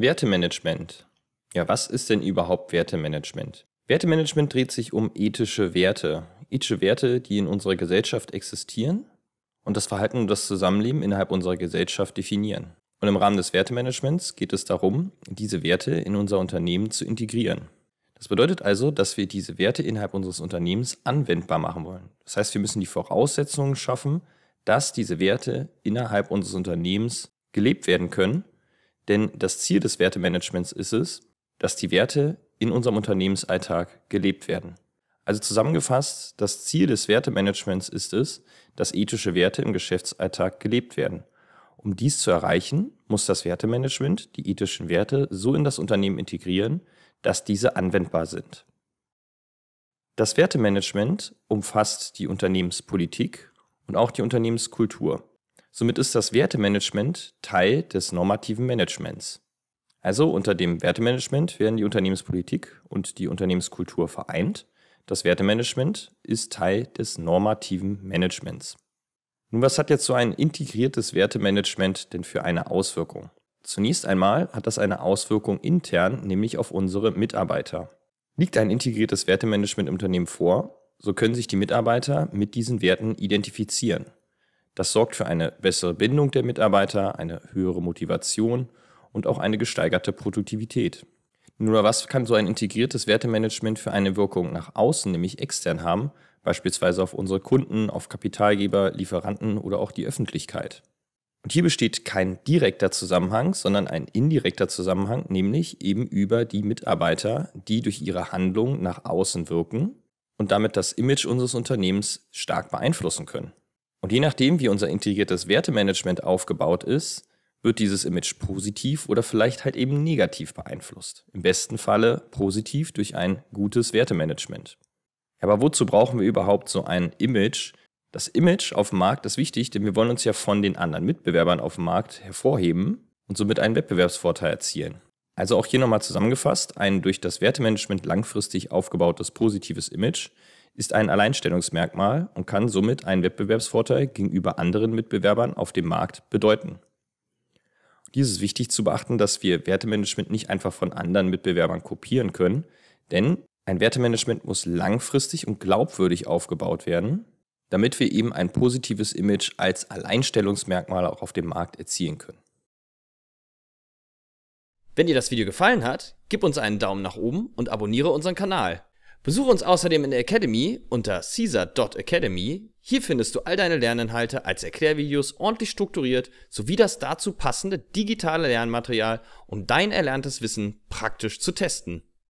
Wertemanagement. Ja, was ist denn überhaupt Wertemanagement? Wertemanagement dreht sich um ethische Werte. Ethische Werte, die in unserer Gesellschaft existieren und das Verhalten und das Zusammenleben innerhalb unserer Gesellschaft definieren. Und im Rahmen des Wertemanagements geht es darum, diese Werte in unser Unternehmen zu integrieren. Das bedeutet also, dass wir diese Werte innerhalb unseres Unternehmens anwendbar machen wollen. Das heißt, wir müssen die Voraussetzungen schaffen, dass diese Werte innerhalb unseres Unternehmens gelebt werden können denn das Ziel des Wertemanagements ist es, dass die Werte in unserem Unternehmensalltag gelebt werden. Also zusammengefasst, das Ziel des Wertemanagements ist es, dass ethische Werte im Geschäftsalltag gelebt werden. Um dies zu erreichen, muss das Wertemanagement die ethischen Werte so in das Unternehmen integrieren, dass diese anwendbar sind. Das Wertemanagement umfasst die Unternehmenspolitik und auch die Unternehmenskultur. Somit ist das Wertemanagement Teil des normativen Managements. Also unter dem Wertemanagement werden die Unternehmenspolitik und die Unternehmenskultur vereint. Das Wertemanagement ist Teil des normativen Managements. Nun, was hat jetzt so ein integriertes Wertemanagement denn für eine Auswirkung? Zunächst einmal hat das eine Auswirkung intern, nämlich auf unsere Mitarbeiter. Liegt ein integriertes Wertemanagement im Unternehmen vor, so können sich die Mitarbeiter mit diesen Werten identifizieren. Das sorgt für eine bessere Bindung der Mitarbeiter, eine höhere Motivation und auch eine gesteigerte Produktivität. Nur was kann so ein integriertes Wertemanagement für eine Wirkung nach außen, nämlich extern haben, beispielsweise auf unsere Kunden, auf Kapitalgeber, Lieferanten oder auch die Öffentlichkeit? Und hier besteht kein direkter Zusammenhang, sondern ein indirekter Zusammenhang, nämlich eben über die Mitarbeiter, die durch ihre Handlung nach außen wirken und damit das Image unseres Unternehmens stark beeinflussen können. Und je nachdem, wie unser integriertes Wertemanagement aufgebaut ist, wird dieses Image positiv oder vielleicht halt eben negativ beeinflusst. Im besten Falle positiv durch ein gutes Wertemanagement. Aber wozu brauchen wir überhaupt so ein Image? Das Image auf dem Markt ist wichtig, denn wir wollen uns ja von den anderen Mitbewerbern auf dem Markt hervorheben und somit einen Wettbewerbsvorteil erzielen. Also auch hier nochmal zusammengefasst, ein durch das Wertemanagement langfristig aufgebautes positives Image ist ein Alleinstellungsmerkmal und kann somit einen Wettbewerbsvorteil gegenüber anderen Mitbewerbern auf dem Markt bedeuten. Dies ist wichtig zu beachten, dass wir Wertemanagement nicht einfach von anderen Mitbewerbern kopieren können, denn ein Wertemanagement muss langfristig und glaubwürdig aufgebaut werden, damit wir eben ein positives Image als Alleinstellungsmerkmal auch auf dem Markt erzielen können. Wenn dir das Video gefallen hat, gib uns einen Daumen nach oben und abonniere unseren Kanal. Besuche uns außerdem in der Academy unter caesar.academy. Hier findest du all deine Lerninhalte als Erklärvideos ordentlich strukturiert sowie das dazu passende digitale Lernmaterial, um dein erlerntes Wissen praktisch zu testen.